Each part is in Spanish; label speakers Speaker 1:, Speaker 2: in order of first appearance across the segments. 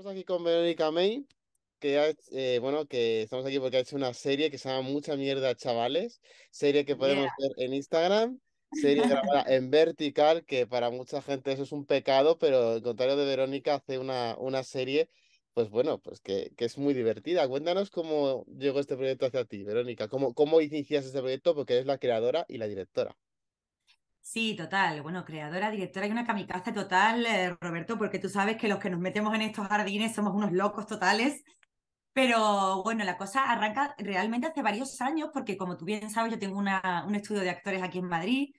Speaker 1: Estamos aquí con Verónica May, que eh, bueno, que estamos aquí porque ha hecho una serie que se llama Mucha Mierda, Chavales, serie que podemos ver en Instagram, serie grabada en vertical, que para mucha gente eso es un pecado, pero al contrario de Verónica hace una, una serie, pues bueno, pues que, que, es muy divertida. Cuéntanos cómo llegó este proyecto hacia ti, Verónica, cómo, cómo inicias este proyecto, porque eres la creadora y la directora.
Speaker 2: Sí, total. Bueno, creadora, directora y una kamikaze total, eh, Roberto, porque tú sabes que los que nos metemos en estos jardines somos unos locos totales. Pero bueno, la cosa arranca realmente hace varios años, porque como tú bien sabes, yo tengo una, un estudio de actores aquí en Madrid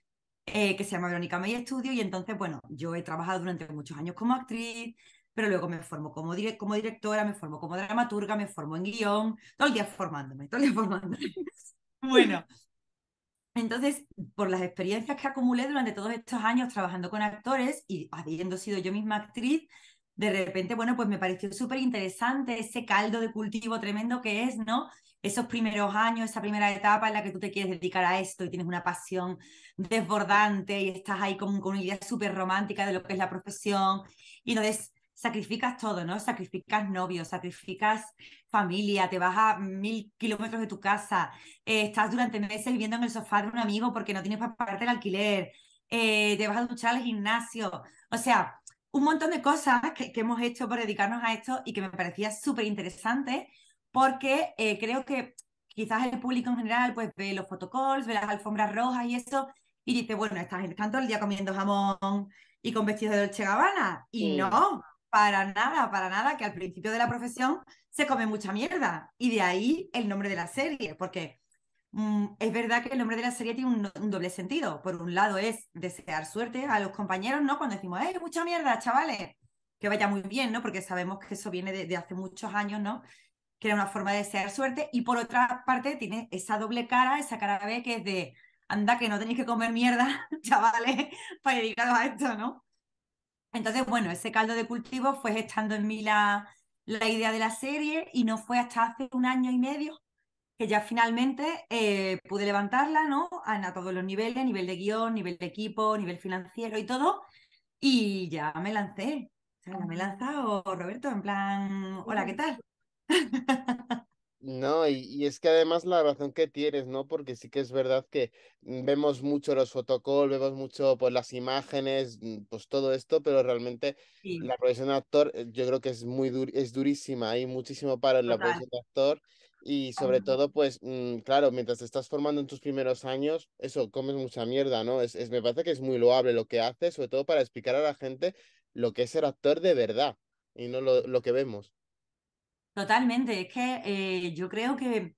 Speaker 2: eh, que se llama Verónica May Estudio, y entonces, bueno, yo he trabajado durante muchos años como actriz, pero luego me formo como, como directora, me formo como dramaturga, me formo en guión, todo el día formándome, todo el día formándome. bueno, entonces, por las experiencias que acumulé durante todos estos años trabajando con actores y habiendo sido yo misma actriz, de repente, bueno, pues me pareció súper interesante ese caldo de cultivo tremendo que es, ¿no? Esos primeros años, esa primera etapa en la que tú te quieres dedicar a esto y tienes una pasión desbordante y estás ahí con, una idea súper romántica de lo que es la profesión. Y es sacrificas todo, ¿no? Sacrificas novios, sacrificas familia, te vas a mil kilómetros de tu casa, eh, estás durante meses viviendo en el sofá de un amigo porque no tienes para pagarte el alquiler, eh, te vas a duchar al gimnasio, o sea, un montón de cosas que, hemos hecho por dedicarnos a esto y que me parecía súper interesante porque eh, creo que quizás el público en general pues ve los fotocalls, ve las alfombras rojas y eso y dice, bueno, estás en el canto el día comiendo jamón y con vestidos de Dolce Gabbana y no, para nada, para nada, que al principio de la profesión se come mucha mierda. Y de ahí el nombre de la serie, porque mm, es verdad que el nombre de la serie tiene un, doble sentido. Por un lado es desear suerte a los compañeros, ¿no? Cuando decimos, ¡eh, mucha mierda, chavales! Que vaya muy bien, ¿no? Porque sabemos que eso viene de, hace muchos años, ¿no? Que era una forma de desear suerte. Y por otra parte tiene esa doble cara, esa cara B que es de, anda, que no tenéis que comer mierda, chavales, para dedicaros a esto, ¿no? Entonces, bueno, ese caldo de cultivo fue estando en mí la, idea de la serie y no fue hasta hace un año y medio que ya finalmente eh, pude levantarla, ¿no? A, todos los niveles, nivel de guión, nivel de equipo, nivel financiero y todo. Y ya me lancé. O sea, me he lanzado, Roberto, en plan, hola, ¿qué tal?
Speaker 1: No, y, es que además la razón que tienes, ¿no? Porque sí que es verdad que vemos mucho los fotocalls, vemos mucho pues las imágenes, mm, pues todo esto, pero realmente la profesión de actor eh, yo creo que es muy es durísima, hay muchísimo para en la profesión de actor y sobre todo pues mm, claro, mientras te estás formando en tus primeros años, eso comes mucha mierda, ¿no? Es, es me parece que es muy loable lo que haces, sobre todo para explicar a la gente lo que es ser actor de verdad y no lo que vemos.
Speaker 2: Totalmente, es que eh, yo creo que,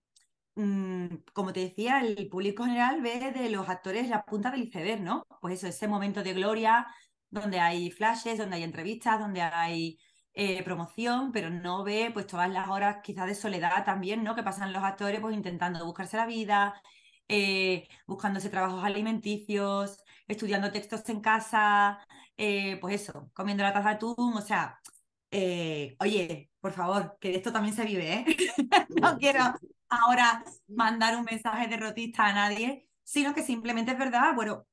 Speaker 2: mm, como te decía, el público general ve de los actores la punta del iceberg, ¿no? Pues eso, ese momento de gloria donde hay flashes, donde hay entrevistas, donde hay eh, promoción, pero no ve pues todas las horas quizás de soledad también, ¿no? Que pasan los actores pues intentando buscarse la vida, eh, buscándose trabajos alimenticios, estudiando textos en casa, pues eso, comiendo la taza de atún, o sea, oye, por favor, que de esto también se vive, ¿eh? no quiero ahora mandar un mensaje derrotista a nadie, sino que simplemente es verdad, bueno,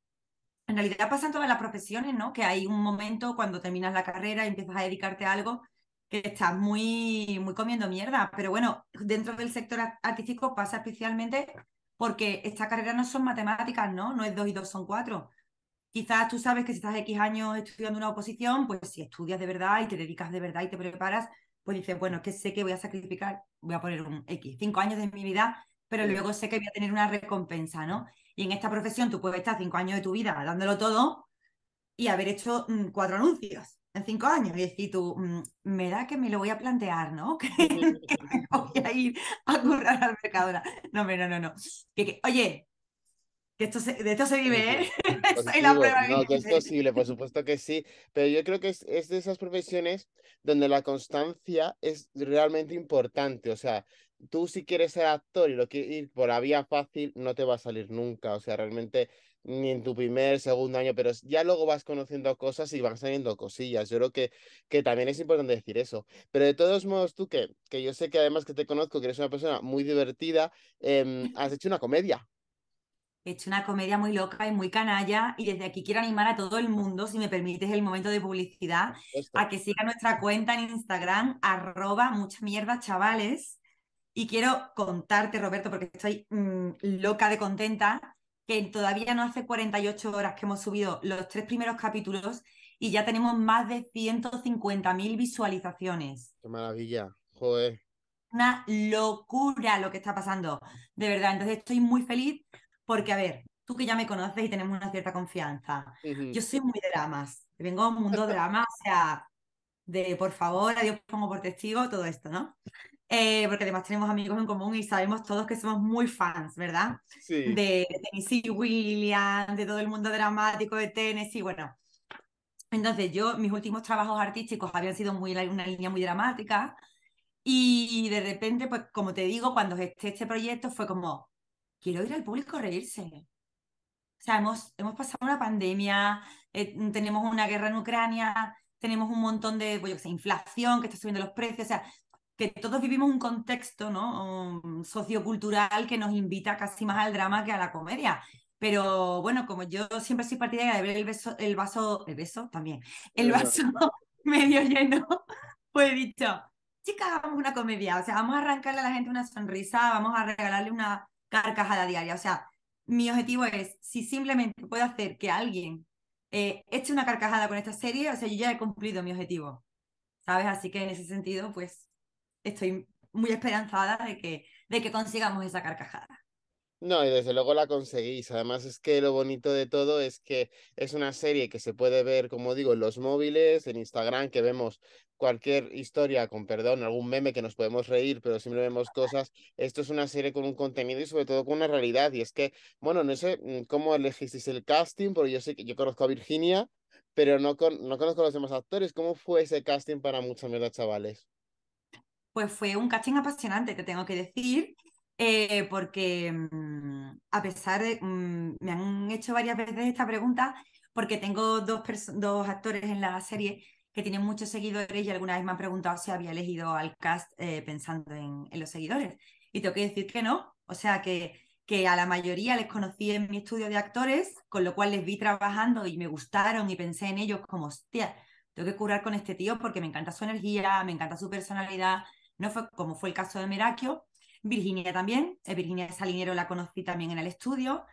Speaker 2: en realidad pasa en todas las profesiones, ¿no? Que hay un momento cuando terminas la carrera y empiezas a dedicarte a algo que estás muy, muy comiendo mierda. Pero bueno, dentro del sector artístico pasa especialmente porque esta carrera no son matemáticas, ¿no? No es dos y dos son cuatro. Quizás tú sabes que si estás X años estudiando una oposición, pues si estudias de verdad y te dedicas de verdad y te preparas, pues dices, bueno, que sé que voy a sacrificar, voy a poner un X, cinco años de mi vida, pero luego sé que voy a tener una recompensa, ¿no? Y en esta profesión tú puedes estar cinco años de tu vida dándolo todo y haber hecho mm, cuatro anuncios en cinco años y decir tú, mm, me da que me lo voy a plantear, ¿no? que, me voy a ir a currar al mercado, No, no, no, no. oye, de esto se vive, ¿eh? no, que es posible,
Speaker 1: por supuesto que sí, pero yo creo que es, de esas profesiones donde la constancia es realmente importante, o sea, tú si quieres ser actor y lo quieres ir por la vía fácil, no te va a salir nunca, o sea, realmente ni en tu primer, segundo año, pero ya luego vas conociendo cosas y van saliendo cosillas, yo creo que, que también es importante decir eso, pero de todos modos tú que, que yo sé que además que te conozco, que eres una persona muy divertida, em, has hecho una comedia,
Speaker 2: He hecho una comedia muy loca y muy canalla y desde aquí quiero animar a todo el mundo, si me permites el momento de publicidad, a que siga nuestra cuenta en Instagram, arroba mucha mierda chavales. Y quiero contarte, Roberto, porque estoy mm, loca de contenta, que todavía no hace 48 horas que hemos subido los tres primeros capítulos y ya tenemos más de 150.000 visualizaciones.
Speaker 1: Qué maravilla, joder.
Speaker 2: Una locura lo que está pasando, de verdad. Entonces estoy muy feliz porque, a ver, tú que ya me conoces y tenemos una cierta confianza, yo soy muy de dramas, vengo a un mundo de o sea, de por favor, a Dios pongo por testigo, todo esto, ¿no? Eh, porque además tenemos amigos en común y sabemos todos que somos muy fans, ¿verdad? Sí. De Tennessee Williams, de todo el mundo dramático de Tennessee, bueno. Entonces yo, mis últimos trabajos artísticos habían sido muy, una línea muy dramática y de repente, pues como te digo, cuando gesté este proyecto fue como, quiero ir al público a reírse. O sea, hemos, pasado una pandemia, eh, tenemos una guerra en Ucrania, tenemos un montón de, pues, yo inflación que está subiendo los precios, o sea, que todos vivimos un contexto ¿no? Um, sociocultural que nos invita casi más al drama que a la comedia. Pero bueno, como yo siempre soy partidaria de ver el, beso, el vaso, el beso también, el vaso medio lleno, pues he dicho, chicas, hagamos una comedia, o sea, vamos a arrancarle a la gente una sonrisa, vamos a regalarle una, carcajada diaria. O sea, mi objetivo es, si simplemente puedo hacer que alguien eh, eche una carcajada con esta serie, o sea, yo ya he cumplido mi objetivo, ¿sabes? Así que en ese sentido, pues estoy muy esperanzada de que, de que consigamos esa carcajada.
Speaker 1: No, y desde luego la conseguís. Además es que lo bonito de todo es que es una serie que se puede ver, como digo, en los móviles, en Instagram, que vemos cualquier historia, con perdón, algún meme que nos podemos reír, pero siempre vemos cosas. Esto es una serie con un contenido y sobre todo con una realidad. Y es que, bueno, no sé mm, cómo elegisteis el casting, porque yo sé que yo conozco a Virginia, pero no, no conozco a los demás actores. ¿Cómo fue ese casting para muchos mierda, chavales?
Speaker 2: Pues fue un casting apasionante, te tengo que decir. Eh, porque mm, a pesar de, mm, me han hecho varias veces esta pregunta, porque tengo dos, dos actores en la serie que tienen muchos seguidores y alguna vez me han preguntado si había elegido al cast eh, pensando en, los seguidores. Y tengo que decir que no, o sea que, que a la mayoría les conocí en mi estudio de actores, con lo cual les vi trabajando y me gustaron y pensé en ellos como, hostia, tengo que curar con este tío porque me encanta su energía, me encanta su personalidad, no fue como fue el caso de Merakio, Virginia también, eh, Virginia Salinero la conocí también en el estudio.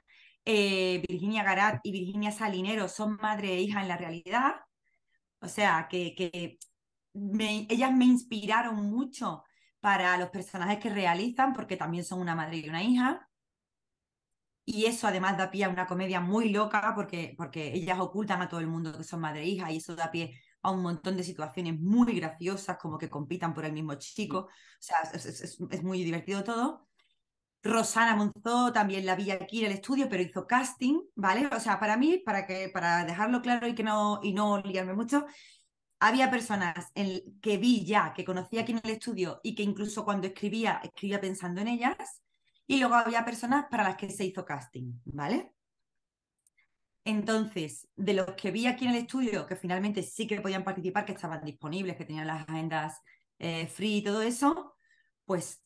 Speaker 2: Eh, Virginia Garat y Virginia Salinero son madre e hija en la realidad. O sea, que, que me, ellas me inspiraron mucho para los personajes que realizan, porque también son una madre y una hija. Y eso además da pie a una comedia muy loca, porque, porque ellas ocultan a todo el mundo que son madre e hija, y eso da pie a un montón de situaciones muy graciosas, como que compitan por el mismo chico. O sea, es, muy divertido todo. Rosana Monzó también la vi aquí en el estudio, pero hizo casting, ¿vale? O sea, para mí, para, que, para dejarlo claro y, que no, y no liarme mucho, había personas que vi ya, que conocía aquí en el estudio y que incluso cuando escribía, escribía pensando en ellas. Y luego había personas para las que se hizo casting, ¿vale? Entonces, de los que vi aquí en el estudio, que finalmente sí que podían participar, que estaban disponibles, que tenían las agendas eh, free y todo eso, pues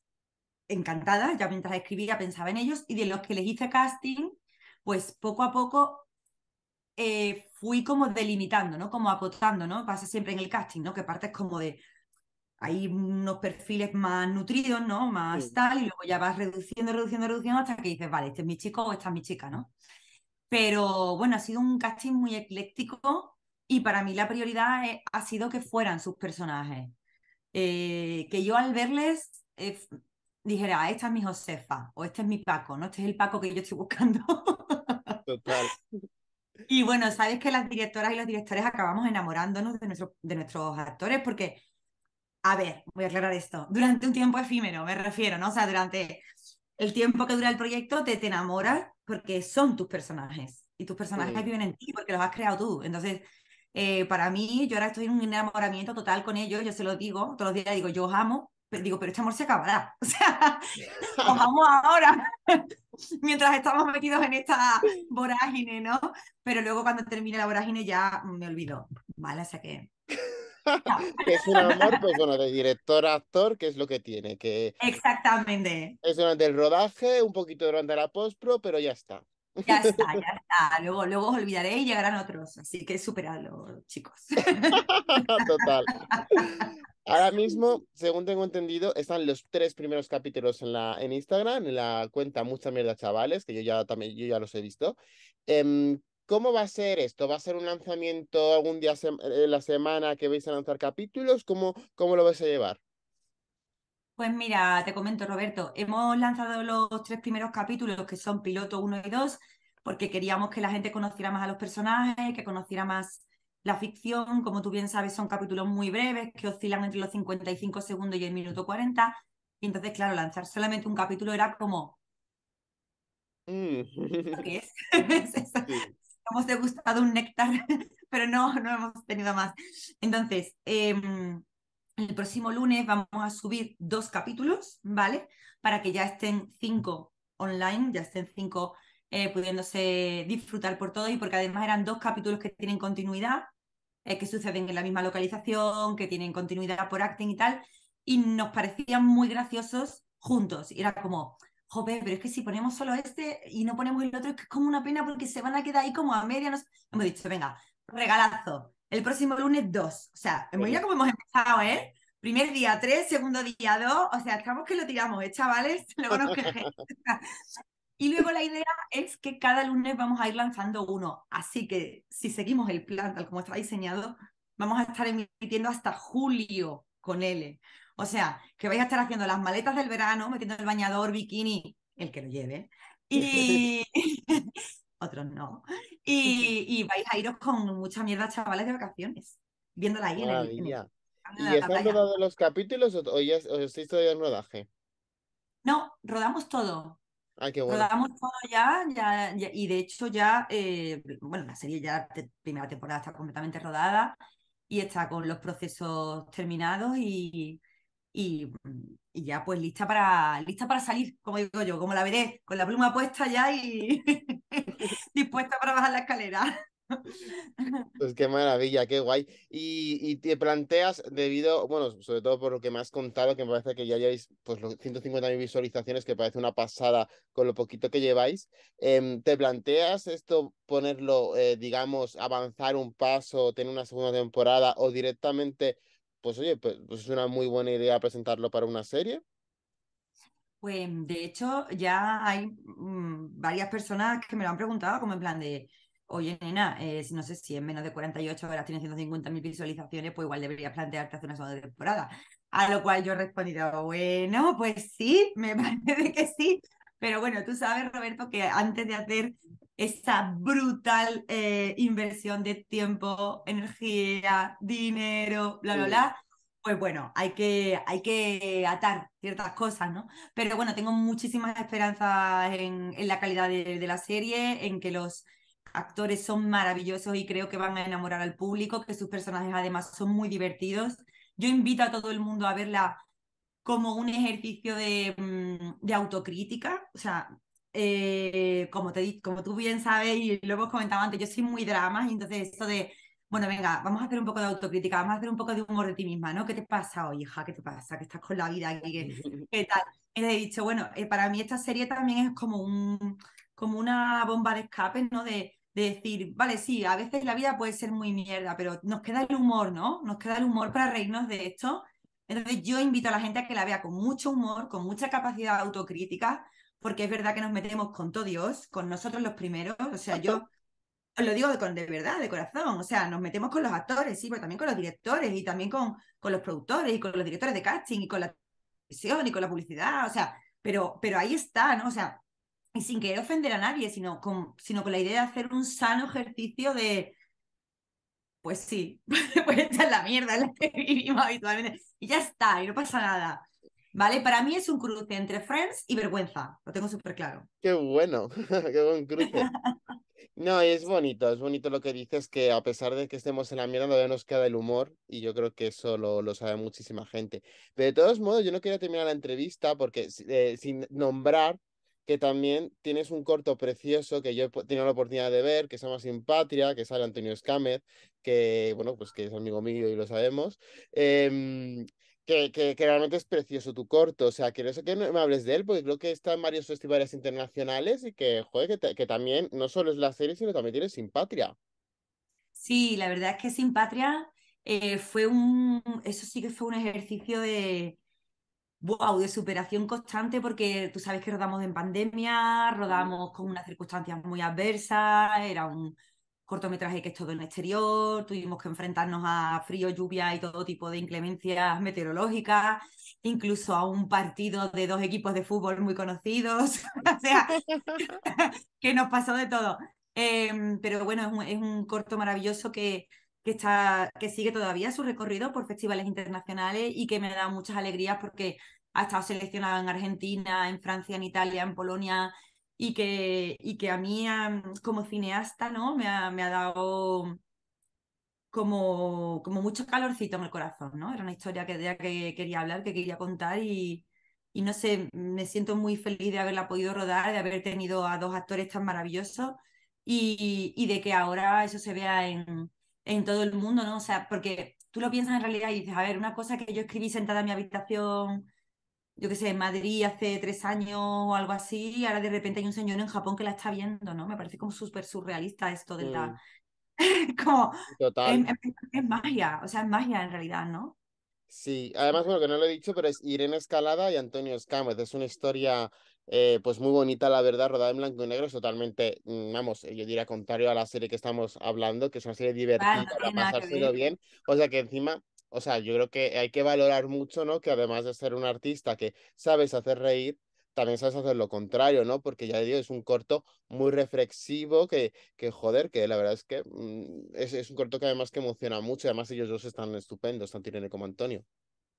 Speaker 2: encantada, ya mientras escribía pensaba en ellos, y de los que les hice casting, pues poco a poco eh, fui como delimitando, ¿no? Como acotando, ¿no? Pasa siempre en el casting, ¿no? Que es como de, hay unos perfiles más nutridos, ¿no? Más tal, y luego ya vas reduciendo, reduciendo, reduciendo hasta que dices, vale, este es mi chico o esta es mi chica, ¿no? Pero bueno, ha sido un casting muy ecléctico y para mí la prioridad eh, ha sido que fueran sus personajes. Eh, que yo al verles eh, dijera, ah, esta es mi Josefa o este es mi Paco, no este es el Paco que yo estoy buscando.
Speaker 1: Total.
Speaker 2: Y bueno, sabes que las directoras y los directores acabamos enamorándonos de, de nuestros actores porque, a ver, voy a aclarar esto, durante un tiempo efímero, me refiero, ¿no? O sea, durante el tiempo que dura el proyecto te, te enamoras porque son tus personajes y tus personajes viven en ti porque los has creado tú. Entonces, eh, para mí, yo ahora estoy en un enamoramiento total con ellos, yo se lo digo, todos los días digo, yo os amo, pero digo, pero este amor se acabará. O sea, os amo ahora, mientras estamos metidos en esta vorágine, ¿no? Pero luego cuando termine la vorágine ya me olvido, ¿vale? O sea que
Speaker 1: que es un amor, pues bueno, de director a actor, que es lo que tiene. Que Exactamente. Es durante el rodaje, un poquito durante la postpro, pero ya está.
Speaker 2: Ya está, ya está. Luego, luego os olvidaré y llegarán otros. Así que superadlo, chicos.
Speaker 1: Total. Ahora mismo, según tengo entendido, están los tres primeros capítulos en, la, en Instagram, en la cuenta Mucha Mierda Chavales, que yo ya, también, yo ya los he visto. Em, ¿Cómo va a ser esto? ¿Va a ser un lanzamiento algún día en eh, la semana que vais a lanzar capítulos? ¿Cómo, ¿Cómo lo vais a llevar?
Speaker 2: Pues mira, te comento, Roberto, hemos lanzado los tres primeros capítulos que son piloto 1 y 2, porque queríamos que la gente conociera más a los personajes, que conociera más la ficción. Como tú bien sabes, son capítulos muy breves que oscilan entre los 55 segundos y el minuto 40. Y entonces, claro, lanzar solamente un capítulo era como, mm.
Speaker 1: Sí
Speaker 2: hemos degustado un néctar, pero no, no hemos tenido más. Entonces, em, el próximo lunes vamos a subir dos capítulos, ¿vale? Para que ya estén cinco online, ya estén cinco eh, pudiéndose disfrutar por todo y porque además eran dos capítulos que tienen continuidad, eh, que suceden en la misma localización, que tienen continuidad por acting y tal, y nos parecían muy graciosos juntos. Y era como, joder, pero es que si ponemos solo este y no ponemos el otro, es que es como una pena porque se van a quedar ahí como a media. Nos... Hemos dicho, venga, regalazo. El próximo lunes dos. O sea, ya como hemos empezado, ¿eh? Primer día tres, segundo día dos. O sea, estamos que lo tiramos, ¿eh, chavales? Luego nos y luego la idea es que cada lunes vamos a ir lanzando uno. Así que si seguimos el plan tal como está diseñado, vamos a estar emitiendo hasta julio con L. O sea, que vais a estar haciendo las maletas del verano, metiendo el bañador, bikini, el que lo lleve. Y otros no. Y, vais a iros con mucha mierda, chavales, de vacaciones. viendo ahí en el. ¿Y
Speaker 1: están los capítulos o, ya estáis todavía en rodaje?
Speaker 2: No, rodamos todo.
Speaker 1: Ah, qué bueno. Rodamos
Speaker 2: todo ya, ya, y de hecho ya, eh, bueno, la serie ya, primera temporada está completamente rodada y está con los procesos terminados y, Mm, y, ya pues lista para, lista para salir, como digo yo, como la veré, con la pluma puesta ya y dispuesta para bajar la escalera.
Speaker 1: Pues qué maravilla, qué guay. Y, te planteas, debido, bueno, sobre todo por lo que me has contado, que me parece que ya lleváis pues, los 150.000 visualizaciones, que parece una pasada con lo poquito que lleváis, em, ¿te planteas esto ponerlo, eh, digamos, avanzar un paso, tener una segunda temporada o directamente pues oye, pues, pues, es una muy buena idea presentarlo para una serie.
Speaker 2: Pues de hecho ya hay mm, varias personas que me lo han preguntado como en plan de, oye nena, eh, no sé si en menos de 48 horas tienes 150.000 visualizaciones, pues igual deberías plantearte hacer una segunda temporada. A lo cual yo he respondido, bueno, pues sí, me parece que sí. Pero bueno, tú sabes, Roberto, que antes de hacer esa brutal eh, inversión de tiempo, energía, dinero, bla, bla, bla, pues bueno, hay que, hay que atar ciertas cosas, ¿no? Pero bueno, tengo muchísimas esperanzas en, la calidad de, la serie, en que los actores son maravillosos y creo que van a enamorar al público, que sus personajes además son muy divertidos. Yo invito a todo el mundo a verla como un ejercicio de, mm, de autocrítica, o sea, eh, como, te, como tú bien sabes y lo hemos comentado antes, yo soy muy drama y entonces esto de, bueno, venga, vamos a hacer un poco de autocrítica, vamos a hacer un poco de humor de ti misma, ¿no? ¿Qué te pasa hoy, hija? ¿Qué te pasa? ¿Qué estás con la vida aquí? ¿Qué, tal? Y he dicho, bueno, eh, para mí esta serie también es como, un, como una bomba de escape, ¿no? De, de decir, vale, sí, a veces la vida puede ser muy mierda, pero nos queda el humor, ¿no? Nos queda el humor para reírnos de esto. Entonces yo invito a la gente a que la vea con mucho humor, con mucha capacidad autocrítica, porque es verdad que nos metemos con todo Dios, con nosotros los primeros, o sea, yo os lo digo de, verdad, de corazón, o sea, nos metemos con los actores, sí, pero también con los directores y también con, con los productores y con los directores de casting y con la televisión y con la publicidad, o sea, pero, pero ahí está, ¿no? O sea, y sin querer ofender a nadie, sino con, sino con la idea de hacer un sano ejercicio de, pues sí, pues esta la mierda en la que vivimos habitualmente, y ya está, y no pasa nada. ¿Vale? Para mí es un cruce entre Friends y vergüenza, lo tengo súper claro.
Speaker 1: Qué bueno, qué buen cruce. No, es bonito, es bonito lo que dices, que a pesar de que estemos en la mierda, todavía nos queda el humor y yo creo que eso lo, sabe muchísima gente. Pero de todos modos, yo no quería terminar la entrevista porque eh, sin nombrar que también tienes un corto precioso que yo he tenido la oportunidad de ver, que se llama Sin Patria, que sale Antonio Escámez, que, bueno, pues que es amigo mío y lo sabemos. Em, que, que, realmente es precioso tu corto. O sea, quiero que me hables de él, porque creo que está en varios festivales internacionales y que, joder, que, también no solo es la serie, sino también tiene Sin Patria.
Speaker 2: Sí, la verdad es que Sin Patria eh, fue un. Eso sí que fue un ejercicio de. Wow, de superación constante, porque tú sabes que rodamos en pandemia, mm. rodamos con unas circunstancias muy adversas, era un, cortometraje que es todo en exterior, tuvimos que enfrentarnos a frío, lluvia y todo tipo de inclemencias meteorológicas, incluso a un partido de dos equipos de fútbol muy conocidos, o sea, que nos pasó de todo. Em, pero bueno, es un, corto maravilloso que, que sigue todavía su recorrido por festivales internacionales y que me da muchas alegrías porque ha estado seleccionado en Argentina, en Francia, en Italia, en Polonia, y que, y que a mí como cineasta ¿no? me, ha, me ha dado como, como mucho calorcito en el corazón. ¿no? Era una historia que, que quería hablar, que quería contar y, y no sé, me siento muy feliz de haberla podido rodar, de haber tenido a dos actores tan maravillosos y, y de que ahora eso se vea en, en, todo el mundo, ¿no? O sea, porque tú lo piensas en realidad y dices, a ver, una cosa que yo escribí sentada en mi habitación yo qué sé, en Madrid hace tres años o algo así, y ahora de repente hay un señor en Japón que la está viendo, ¿no? Me parece como súper surrealista esto de la... Mm. como... Total. Es, magia, o sea, es magia en realidad, ¿no?
Speaker 1: Sí, además, bueno, que no lo he dicho, pero es Irene Escalada y Antonio Escámez. Es una historia, eh, pues muy bonita, la verdad, rodada en blanco y negro. Es totalmente, mm, vamos, eh, yo diría contrario a la serie que estamos hablando, que es una serie divertida, para pasárselo bien. O sea que encima o sea, yo creo que hay que valorar mucho, ¿no? Que además de ser un artista que sabes hacer reír, también sabes hacer lo contrario, ¿no? Porque ya digo, es un corto muy reflexivo que, que joder, que la verdad es que mm, es, un corto que además que emociona mucho y además ellos dos están estupendos, tanto Irene como Antonio.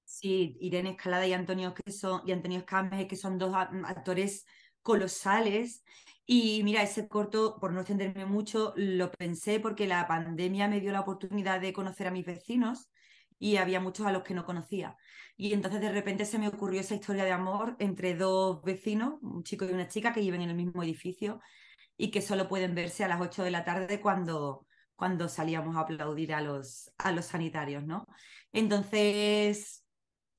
Speaker 1: Sí,
Speaker 2: Irene Escalada y Antonio, que y Antonio Escames, que son dos mm, actores colosales. Y mira, ese corto, por no extenderme mucho, lo pensé porque la pandemia me dio la oportunidad de conocer a mis vecinos y había muchos a los que no conocía. Y entonces de repente se me ocurrió esa historia de amor entre dos vecinos, un chico y una chica que viven en el mismo edificio y que solo pueden verse a las 8 de la tarde cuando, cuando salíamos a aplaudir a los, a los sanitarios, ¿no? Entonces,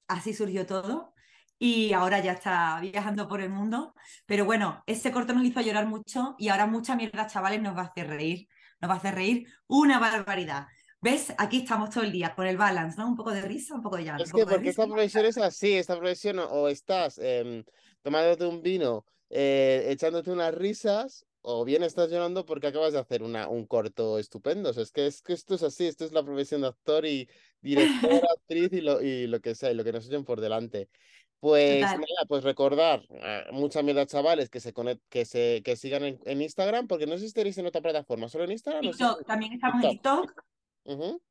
Speaker 2: así surgió todo y ahora ya está viajando por el mundo. Pero bueno, ese corto nos hizo llorar mucho y ahora mucha mierda, chavales, nos va a hacer reír. Nos va a hacer reír una barbaridad. ¿Ves? Aquí estamos todo el día con el balance, ¿no? Un poco de risa, un poco de llanto. Es que porque esta profesión
Speaker 1: es así, esta profesión o estás em, tomándote un vino, eh, echándote unas risas, o bien estás llorando porque acabas de hacer una, un corto estupendo. O sea, es que, que esto es así, esto es la profesión de actor y director, actriz y lo, y lo que sea, y lo que nos echen por delante. Pues nada, pues recordar muchas eh, mucha mierda, chavales, que se que se que sigan en, Instagram, porque no sé si estaréis en otra plataforma, solo en Instagram. Y no también estamos en TikTok.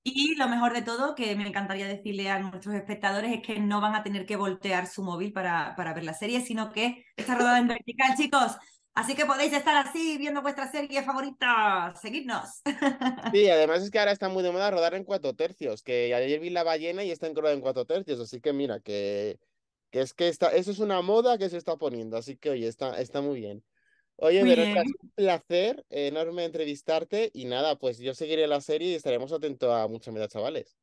Speaker 2: Y lo mejor de todo, que me encantaría decirle a nuestros espectadores, es que no van a tener que voltear su móvil para, para ver la serie, sino que está rodada en vertical, chicos. Así que podéis estar así viendo vuestra serie favorita. Seguidnos.
Speaker 1: Sí, además es que ahora está muy de moda rodar en cuatro tercios, que ayer vi la ballena y está en en cuatro tercios, así que mira, que, que es que está, eso es una moda que se está poniendo, así que oye, está, está muy bien. Oye, Verónica, es un placer enorme entrevistarte y nada, pues yo seguiré la serie y estaremos atentos a muchas medidas, chavales.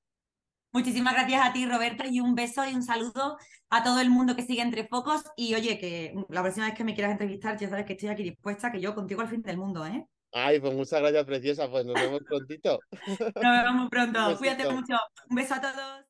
Speaker 2: Muchísimas gracias a ti, Roberto, y un beso y un saludo a todo el mundo que sigue Entre Focos. Y oye, que la próxima vez que me quieras entrevistar, ya sabes que estoy aquí dispuesta, que yo contigo al fin del mundo, ¿eh?
Speaker 1: Ay, pues muchas gracias, preciosa. Pues nos vemos prontito.
Speaker 2: nos vemos pronto. Cuídate mucho. Un beso a todos.